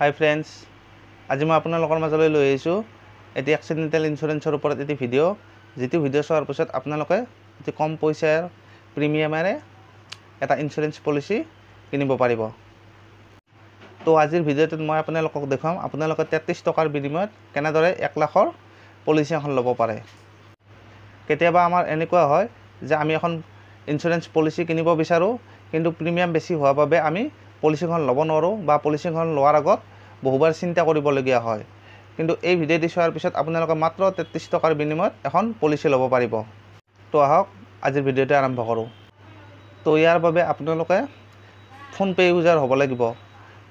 হাই friends আজি মই আপোনালোকৰ মাজলৈ লৈ আহিছোঁ এটি এক্সিডেণ্টেল ইঞ্চুৰেঞ্চৰ ওপৰত এটি ভিডিঅ' যিটো ভিডিঅ' চোৱাৰ পিছত আপোনালোকে অতি কম পইচাৰ প্ৰিমিয়ামেৰে এটা ইঞ্চুৰেঞ্চ পলিচি কিনিব পাৰিব তো আজিৰ ভিডিঅ'টোত মই আপোনালোকক দেখুৱাম আপোনালোকে তেত্ৰিছ টকাৰ বিনিময়ত কেনেদৰে এক লাখৰ পলিচি এখন ল'ব পাৰে কেতিয়াবা আমাৰ এনেকুৱা হয় যে আমি এখন ইঞ্চুৰেঞ্চ পলিচি কিনিব বিচাৰোঁ কিন্তু প্ৰিমিয়াম বেছি হোৱাৰ বাবে আমি পলিচিংখন ল'ব নোৱাৰোঁ বা পলিচিংখন লোৱাৰ আগত বহুবাৰ চিন্তা কৰিবলগীয়া হয় কিন্তু এই ভিডিঅ'টি চোৱাৰ পিছত আপোনালোকে মাত্ৰ তেত্ৰিছ টকাৰ বিনিময়ত এখন পলিচি ল'ব পাৰিব তো আহক আজিৰ ভিডিঅ'টো আৰম্ভ কৰোঁ তো ইয়াৰ বাবে আপোনালোকে ফোনপে' ইউজাৰ হ'ব লাগিব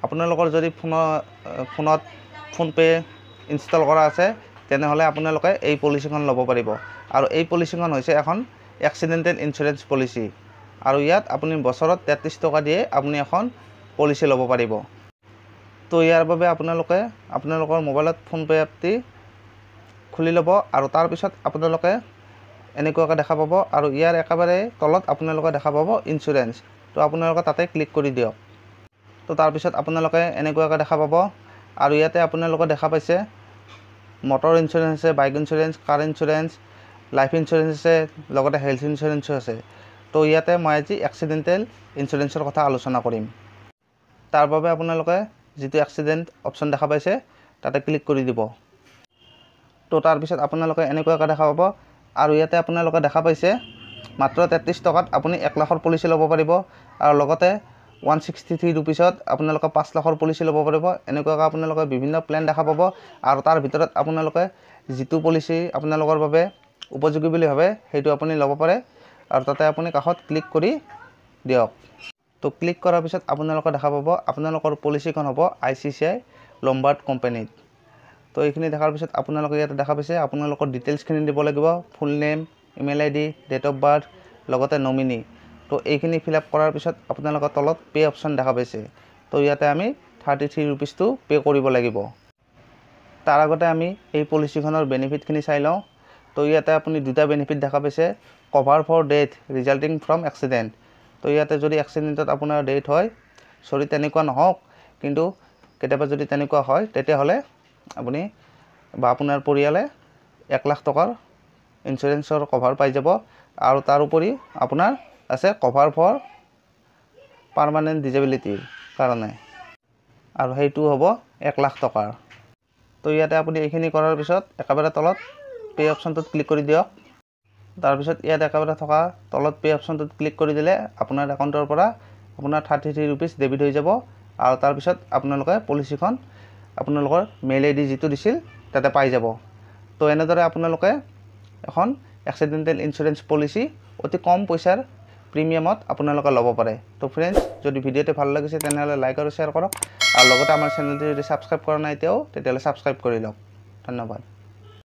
আপোনালোকৰ যদি ফোনৰ ফোনত ফোনপে' ইনষ্টল কৰা আছে তেনেহ'লে আপোনালোকে এই পলিচিখন ল'ব পাৰিব আৰু এই পলিচিখন হৈছে এখন এক্সিডেণ্টেল ইঞ্চুৰেঞ্চ পলিচি আৰু ইয়াত আপুনি বছৰত তেত্ৰিছ টকা দিয়ে আপুনি এখন পলিচি ল'ব পাৰিব তো ইয়াৰ বাবে আপোনালোকে আপোনালোকৰ মোবাইলত ফোনপে এপটি খুলি ল'ব আৰু তাৰপিছত আপোনালোকে এনেকুৱাকৈ দেখা পাব আৰু ইয়াৰ একেবাৰে তলত আপোনালোকে দেখা পাব ইঞ্চুৰেঞ্চ তো আপোনালোকে তাতে ক্লিক কৰি দিয়ক তো তাৰপিছত আপোনালোকে এনেকুৱাকৈ দেখা পাব আৰু ইয়াতে আপোনালোকে দেখা পাইছে মটৰ ইঞ্চুৰেঞ্চ আছে bike insurance car insurance life insurance আছে লগতে হেল্থ ইঞ্চুৰেঞ্চো আছে তো ইয়াতে মই আজি এক্সিডেণ্টেল ইঞ্চুৰেঞ্চৰ কথা আলোচনা কৰিম তাৰবাবে আপোনালোকে যিটো এক্সিডেণ্ট অপশ্যন দেখা পাইছে তাতে ক্লিক কৰি দিব তো তাৰপিছত আপোনালোকে এনেকুৱাকৈ দেখা পাব আৰু ইয়াতে আপোনালোকে দেখা পাইছে মাত্ৰ তেত্ৰিছ টকাত আপুনি এক লাখৰ পলিচি ল'ব পাৰিব আৰু লগতে ওৱান ছিক্সটি থ্ৰী ৰুপিছত আপোনালোকে পাঁচ লাখৰ পলিচি ল'ব পাৰিব এনেকুৱাকৈ আপোনালোকে বিভিন্ন প্লেন দেখা পাব আৰু তাৰ ভিতৰত আপোনালোকে যিটো পলিচি আপোনালোকৰ বাবে উপযোগী বুলি ভাবে সেইটো আপুনি ল'ব পাৰে আৰু তাতে আপুনি কাষত ক্লিক কৰি দিয়ক তো ক্লিক কৰাৰ পিছত আপোনালোকে দেখা পাব আপোনালোকৰ পলিচিখন হ'ব I C C I Lombard কোম্পানীত তো এইখিনি দেখাৰ পিছত আপোনালোকে ইয়াতে দেখা পাইছে আপোনালোকৰ ডিটেইলছখিনি দিব লাগিব full name email ID date of birth লগতে নমিনি তো এইখিনি ফিল আপ কৰাৰ পিছত আপোনালোকৰ তলত পে' অপশ্যন দেখা পাইছে তো ইয়াতে আমি থাৰ্টি থ্ৰী ৰুপিজটো পে' কৰিব লাগিব তাৰ আগতে আমি এই পলিচিখনৰ বেনিফিটখিনি চাই লওঁ তো ইয়াতে আপুনি দুটা বেনিফিট দেখা পাইছে cover for death resulting from accident তো ইয়াতে যদি এক্সিডেণ্টত আপোনাৰ ডেট হয় চৰি তেনেকুৱা নহওক কিন্তু কেতিয়াবা যদি তেনেকুৱা হয় তেতিয়াহ'লে আপুনি বা আপোনাৰ পৰিয়ালে এক লাখ টকাৰ ইঞ্চুৰেঞ্চৰ কভাৰ পাই যাব আৰু তাৰোপৰি আপোনাৰ আছে কভাৰ ফৰ পাৰ্মানেণ্ট ডিজেবিলিটিৰ কাৰণে আৰু সেইটো হ'ব এক লাখ টকাৰ তো ইয়াতে আপুনি এইখিনি কৰাৰ পিছত একেবাৰে তলত পে' অপশ্যনটোত ক্লিক কৰি দিয়ক তাৰপিছত ইয়াত একেবাৰে থকা তলত পে' অপশ্যনটোত ক্লিক কৰি দিলে আপোনাৰ একাউণ্টৰ পৰা আপোনাৰ থাৰ্টি থ্ৰী ৰুপিজ ডেবিট হৈ যাব আৰু তাৰপিছত আপোনালোকে পলিচিখন আপোনালোকৰ মেইল আই ডি যিটো দিছিল তাতে পাই যাব তো এনেদৰে আপোনালোকে এখন এক্সিডেণ্টেল ইঞ্চুৰেঞ্চ পলিচি অতি কম পইচাৰ প্ৰিমিয়ামত আপোনালোকে ল'ব পাৰে তো ফ্ৰেণ্ডছ যদি ভিডিঅ'টো ভাল লাগিছে তেনেহ'লে লাইক আৰু শ্বেয়াৰ কৰক আৰু লগতে আমাৰ চেনেলটো যদি ছাবস্ক্ৰাইব কৰা নাই তেওঁ তেতিয়াহ'লে ছাবস্ক্ৰাইব কৰি লওক ধন্যবাদ